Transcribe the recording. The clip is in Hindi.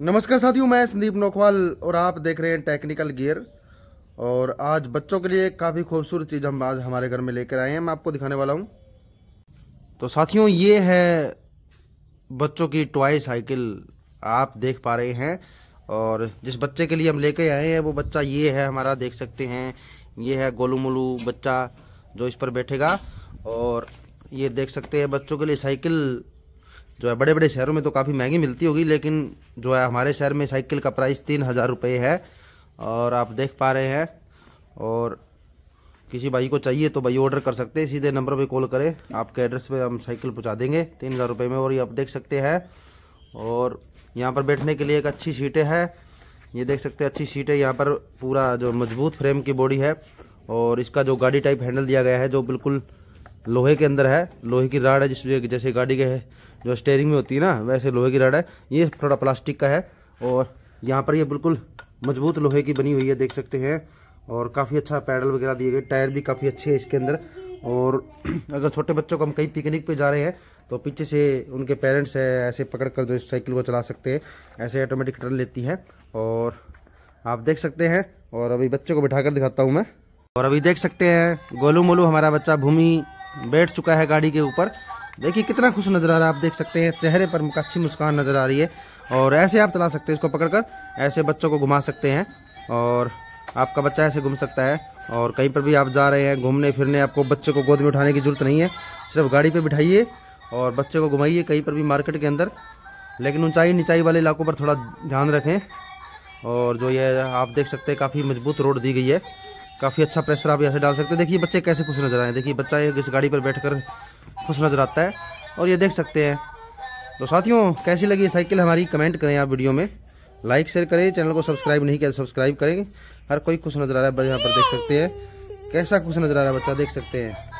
नमस्कार साथियों मैं संदीप नोखवाल और आप देख रहे हैं टेक्निकल गियर और आज बच्चों के लिए काफ़ी खूबसूरत चीज़ हम आज हमारे घर में लेकर आए हैं मैं आपको दिखाने वाला हूँ तो साथियों ये है बच्चों की टॉय साइकिल आप देख पा रहे हैं और जिस बच्चे के लिए हम लेकर आए हैं वो बच्चा ये है हमारा देख सकते हैं ये है गोलू मोलू बच्चा जो इस पर बैठेगा और ये देख सकते हैं बच्चों के लिए साइकिल जो है बड़े बड़े शहरों में तो काफ़ी महंगी मिलती होगी लेकिन जो है हमारे शहर में साइकिल का प्राइस तीन हज़ार रुपये है और आप देख पा रहे हैं और किसी भाई को चाहिए तो भाई ऑर्डर कर सकते हैं सीधे नंबर पे कॉल करें आपके एड्रेस पे हम साइकिल पहुंचा देंगे तीन हज़ार रुपये में और ये आप देख सकते हैं और यहाँ पर बैठने के लिए एक अच्छी सीटें है ये देख सकते हैं अच्छी सीटें यहाँ पर पूरा जो मजबूत फ्रेम की बॉडी है और इसका जो गाड़ी टाइप हैंडल दिया गया है जो बिल्कुल लोहे के अंदर है लोहे की राड है जिस जैसे गाड़ी के जो स्टेयरिंग में होती है ना वैसे लोहे की राड है ये थोड़ा प्लास्टिक का है और यहाँ पर ये बिल्कुल मजबूत लोहे की बनी हुई है देख सकते हैं और काफ़ी अच्छा पैडल वगैरह दिए गए टायर भी काफ़ी अच्छे हैं इसके अंदर और अगर छोटे बच्चों को हम कहीं पिकनिक पे जा रहे हैं तो पीछे से उनके पेरेंट्स है ऐसे पकड़ कर जो साइकिल को चला सकते हैं ऐसे ऑटोमेटिक टर्न लेती है और आप देख सकते हैं और अभी बच्चों को बिठा कर दिखाता हूँ मैं और अभी देख सकते हैं गोलू मोलू हमारा बच्चा भूमि बैठ चुका है गाड़ी के ऊपर देखिए कितना खुश नज़र आ रहा है आप देख सकते हैं चेहरे पर अच्छी मुस्कान नज़र आ रही है और ऐसे आप चला सकते हैं इसको पकड़कर ऐसे बच्चों को घुमा सकते हैं और आपका बच्चा ऐसे घूम सकता है और कहीं पर भी आप जा रहे हैं घूमने फिरने आपको बच्चे को गोद में उठाने की ज़रूरत नहीं है सिर्फ गाड़ी पर बिठाइए और बच्चे को घुमाइए कहीं पर भी मार्केट के अंदर लेकिन ऊंचाई निचाई वाले इलाकों पर थोड़ा ध्यान रखें और जो ये आप देख सकते हैं काफ़ी मजबूत रोड दी गई है काफ़ी अच्छा प्रेशर आप यहाँ से डाल सकते हैं देखिए बच्चे कैसे खुश नज़र आए देखिए बच्चा इस गाड़ी पर बैठ खुश नज़र आता है और ये देख सकते हैं तो साथियों कैसी लगी साइकिल हमारी कमेंट करें आप वीडियो में लाइक शेयर करें चैनल को सब्सक्राइब नहीं किया सब्सक्राइब तो करें हर कोई खुश नज़र आ रहा है यहाँ पर देख सकते हैं कैसा खुश नज़र आ रहा है बच्चा देख सकते हैं